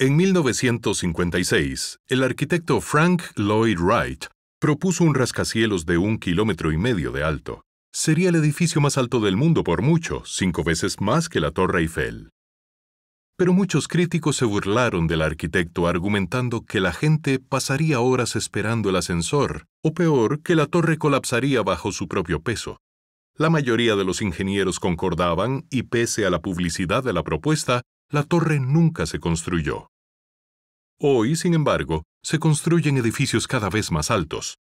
En 1956, el arquitecto Frank Lloyd Wright propuso un rascacielos de un kilómetro y medio de alto. Sería el edificio más alto del mundo por mucho, cinco veces más que la Torre Eiffel. Pero muchos críticos se burlaron del arquitecto argumentando que la gente pasaría horas esperando el ascensor, o peor, que la torre colapsaría bajo su propio peso. La mayoría de los ingenieros concordaban y pese a la publicidad de la propuesta, la torre nunca se construyó. Hoy, sin embargo, se construyen edificios cada vez más altos.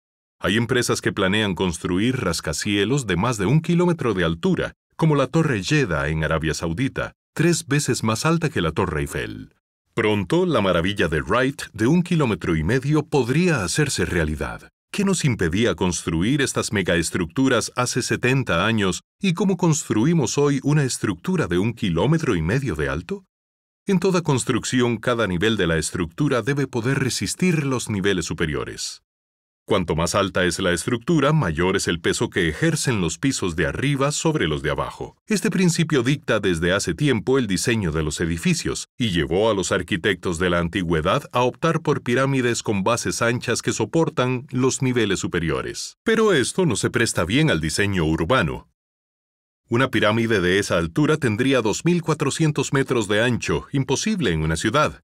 Hay empresas que planean construir rascacielos de más de un kilómetro de altura, como la Torre Jeddah en Arabia Saudita, tres veces más alta que la Torre Eiffel. Pronto, la maravilla de Wright de un kilómetro y medio podría hacerse realidad. ¿Qué nos impedía construir estas megaestructuras hace 70 años y cómo construimos hoy una estructura de un kilómetro y medio de alto? En toda construcción, cada nivel de la estructura debe poder resistir los niveles superiores. Cuanto más alta es la estructura, mayor es el peso que ejercen los pisos de arriba sobre los de abajo. Este principio dicta desde hace tiempo el diseño de los edificios y llevó a los arquitectos de la antigüedad a optar por pirámides con bases anchas que soportan los niveles superiores. Pero esto no se presta bien al diseño urbano. Una pirámide de esa altura tendría 2.400 metros de ancho, imposible en una ciudad.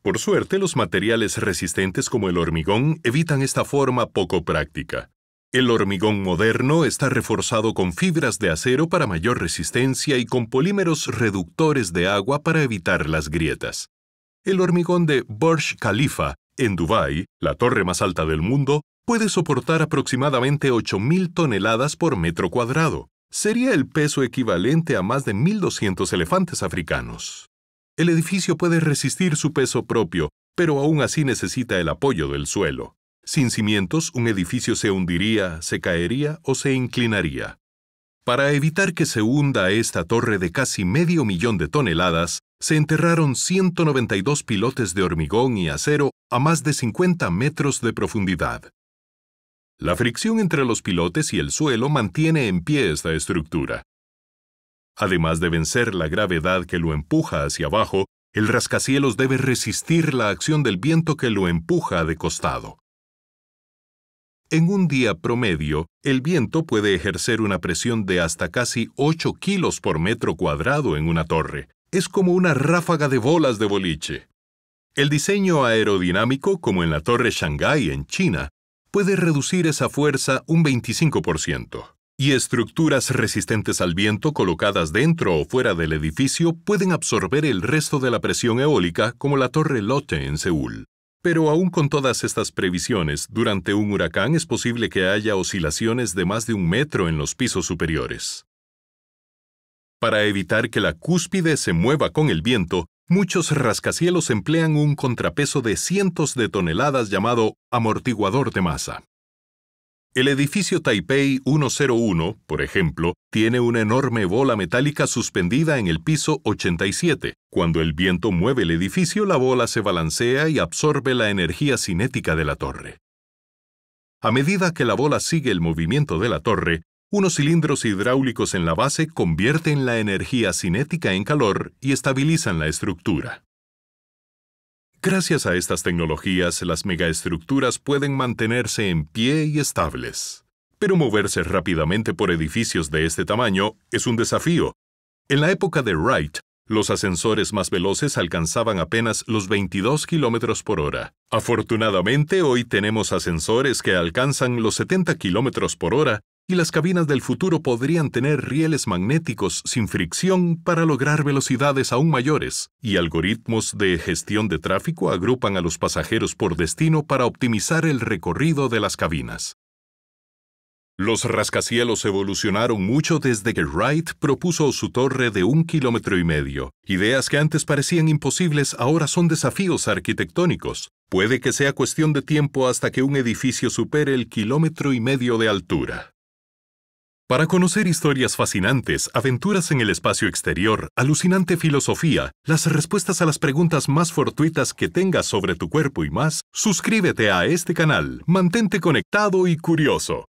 Por suerte, los materiales resistentes como el hormigón evitan esta forma poco práctica. El hormigón moderno está reforzado con fibras de acero para mayor resistencia y con polímeros reductores de agua para evitar las grietas. El hormigón de Burj Khalifa, en Dubái, la torre más alta del mundo, puede soportar aproximadamente 8.000 toneladas por metro cuadrado sería el peso equivalente a más de 1.200 elefantes africanos. El edificio puede resistir su peso propio, pero aún así necesita el apoyo del suelo. Sin cimientos, un edificio se hundiría, se caería o se inclinaría. Para evitar que se hunda esta torre de casi medio millón de toneladas, se enterraron 192 pilotes de hormigón y acero a más de 50 metros de profundidad. La fricción entre los pilotes y el suelo mantiene en pie esta estructura. Además de vencer la gravedad que lo empuja hacia abajo, el rascacielos debe resistir la acción del viento que lo empuja de costado. En un día promedio, el viento puede ejercer una presión de hasta casi 8 kilos por metro cuadrado en una torre. Es como una ráfaga de bolas de boliche. El diseño aerodinámico, como en la Torre Shanghái en China, puede reducir esa fuerza un 25%. Y estructuras resistentes al viento colocadas dentro o fuera del edificio pueden absorber el resto de la presión eólica como la Torre Lotte en Seúl. Pero aún con todas estas previsiones, durante un huracán es posible que haya oscilaciones de más de un metro en los pisos superiores. Para evitar que la cúspide se mueva con el viento, Muchos rascacielos emplean un contrapeso de cientos de toneladas llamado amortiguador de masa. El edificio Taipei 101, por ejemplo, tiene una enorme bola metálica suspendida en el piso 87. Cuando el viento mueve el edificio, la bola se balancea y absorbe la energía cinética de la torre. A medida que la bola sigue el movimiento de la torre, unos cilindros hidráulicos en la base convierten la energía cinética en calor y estabilizan la estructura. Gracias a estas tecnologías, las megaestructuras pueden mantenerse en pie y estables. Pero moverse rápidamente por edificios de este tamaño es un desafío. En la época de Wright, los ascensores más veloces alcanzaban apenas los 22 km por hora. Afortunadamente, hoy tenemos ascensores que alcanzan los 70 km por hora y las cabinas del futuro podrían tener rieles magnéticos sin fricción para lograr velocidades aún mayores, y algoritmos de gestión de tráfico agrupan a los pasajeros por destino para optimizar el recorrido de las cabinas. Los rascacielos evolucionaron mucho desde que Wright propuso su torre de un kilómetro y medio. Ideas que antes parecían imposibles ahora son desafíos arquitectónicos. Puede que sea cuestión de tiempo hasta que un edificio supere el kilómetro y medio de altura. Para conocer historias fascinantes, aventuras en el espacio exterior, alucinante filosofía, las respuestas a las preguntas más fortuitas que tengas sobre tu cuerpo y más, suscríbete a este canal, mantente conectado y curioso.